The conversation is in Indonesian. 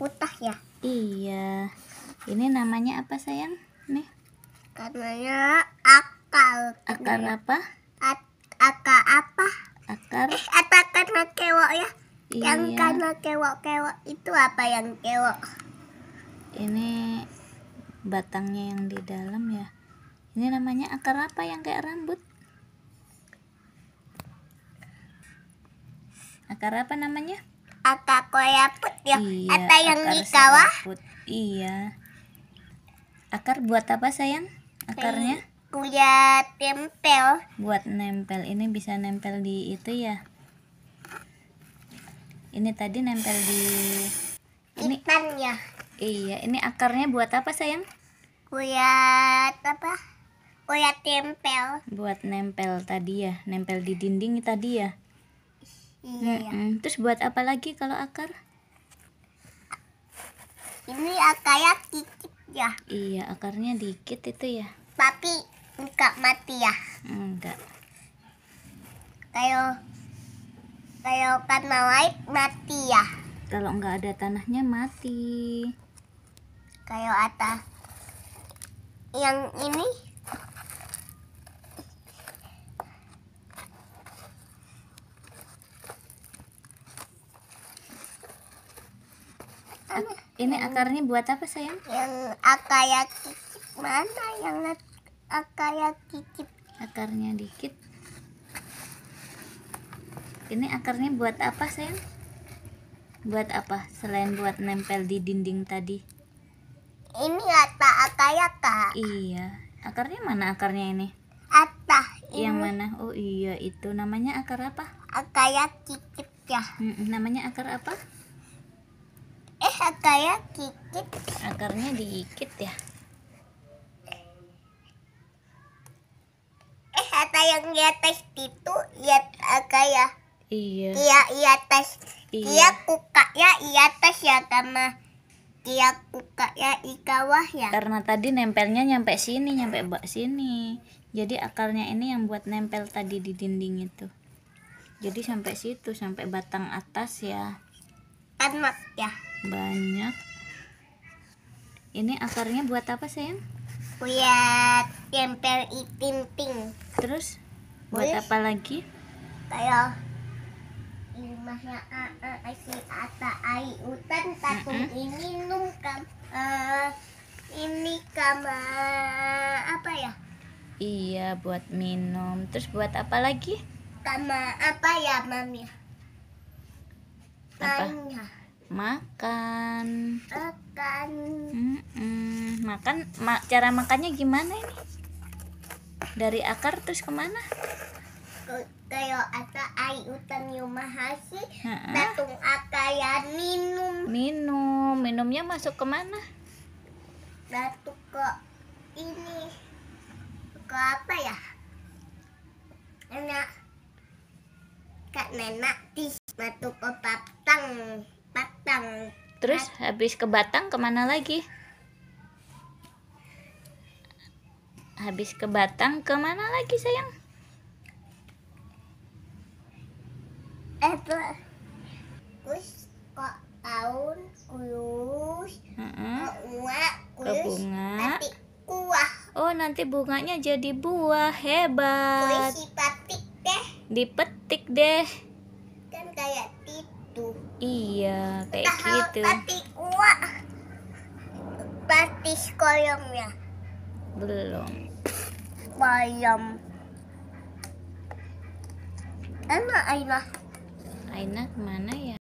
putih ya iya ini namanya apa sayang nih namanya akar akar apa akar apa akar eh akar karena kewok ya iya. yang karena kewok-kewok itu apa yang kewok ini batangnya yang di dalam ya ini namanya akar apa yang kayak rambut akar apa namanya akar ya iya, atau yang di kawah iya akar buat apa sayang akarnya kuya tempel. buat nempel ini bisa nempel di itu ya ini tadi nempel di ini ya iya ini akarnya buat apa sayang Kuya apa Kuya tempel. buat nempel tadi ya nempel di dinding tadi ya Iya. Mm Terus buat apa lagi kalau akar? Ini akarnya dikit ya. Iya, akarnya dikit itu ya. Tapi enggak mati ya. Enggak. Kayak kayak kan lain mati ya. Kalau enggak ada tanahnya mati. Kayak atas yang ini ini akarnya buat apa sayang? Yang akar kicip mana yang akar yang kicip? Akarnya dikit. Ini akarnya buat apa sayang? Buat apa selain buat nempel di dinding tadi? Ini kata akar kak. Iya. Akarnya mana akarnya ini? Atas. Yang mana? Oh iya itu namanya akar apa? Akar yang kicip ya. namanya akar apa? kayak gigit akarnya dikit ya eh kata yang di atas itu ya iya eh, iya di atas iya dia kukanya di atas ya karena dia kukanya di bawah ya karena tadi nempelnya nyampe sini nyampe bak sini jadi akarnya ini yang buat nempel tadi di dinding itu jadi sampai situ sampai batang atas ya kan ya banyak ini akarnya buat apa sayang buat tempel itinting terus buat terus, apa lagi kayak rumahnya ah, ah, ah, si ata ai utan takut eh, ini minum kam uh, eh, ini kama apa ya iya buat minum terus buat apa lagi kama apa ya mami Tanya. apa makan makan mm makan ma cara makannya gimana ini dari akar terus kemana kayak ada air utan yumahasi datung akaya minum minum minumnya masuk kemana datuk ke ini ke apa ya enak kak nenek di masuk ke papang Batang. Terus Bat habis ke Batang kemana lagi? Habis ke Batang kemana lagi sayang? Apa? Eh, Kus kok aun kulus uh -uh. bunga nanti kuah oh nanti bunganya jadi buah hebat dipetik deh dipetik deh kan kayak gitu iya kayak Tahu gitu batik uak pati koyong ya belum koyong enak Aina Aina mana ya